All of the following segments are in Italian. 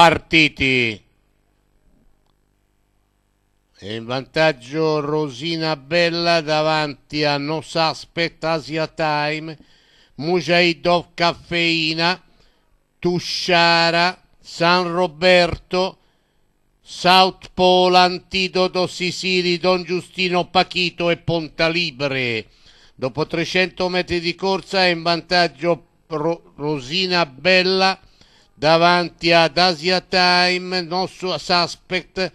partiti. E in vantaggio Rosina Bella davanti a No Suspect Asia Time, Mujahidov Caffeina, Tusciara, San Roberto, South Pole, Antidoto, Sisiri, Don Giustino, Pachito e Pontalibre. Dopo 300 metri di corsa è in vantaggio Rosina Bella davanti ad Asia Time, nostro suspect,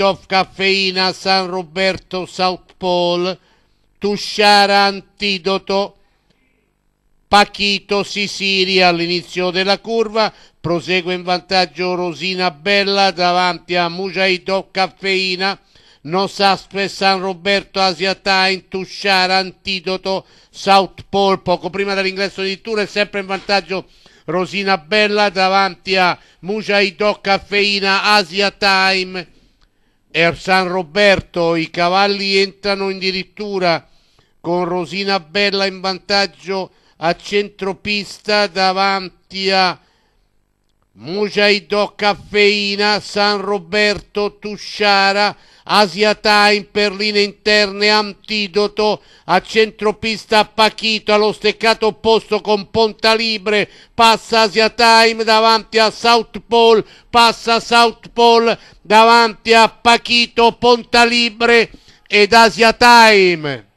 of Caffeina, San Roberto, South Pole, Tushara Antidoto, Pachito Sisiria all'inizio della curva, prosegue in vantaggio Rosina Bella davanti a of Caffeina, Suspect, San Roberto, Asia Time, Tushara Antidoto, South Pole, poco prima dell'ingresso di Tour è sempre in vantaggio Rosina Bella davanti a Mujaito Caffeina Asia Time e San Roberto i cavalli entrano addirittura con Rosina Bella in vantaggio a centropista davanti a Mujahidò Caffeina, San Roberto, Tusciara, Asia Time Perline interne, Antidoto, a centropista Pachito, allo steccato opposto con Ponta Libre, passa Asia Time davanti a South Pole, passa South Pole davanti a Pachito, Ponta Libre ed Asia Time.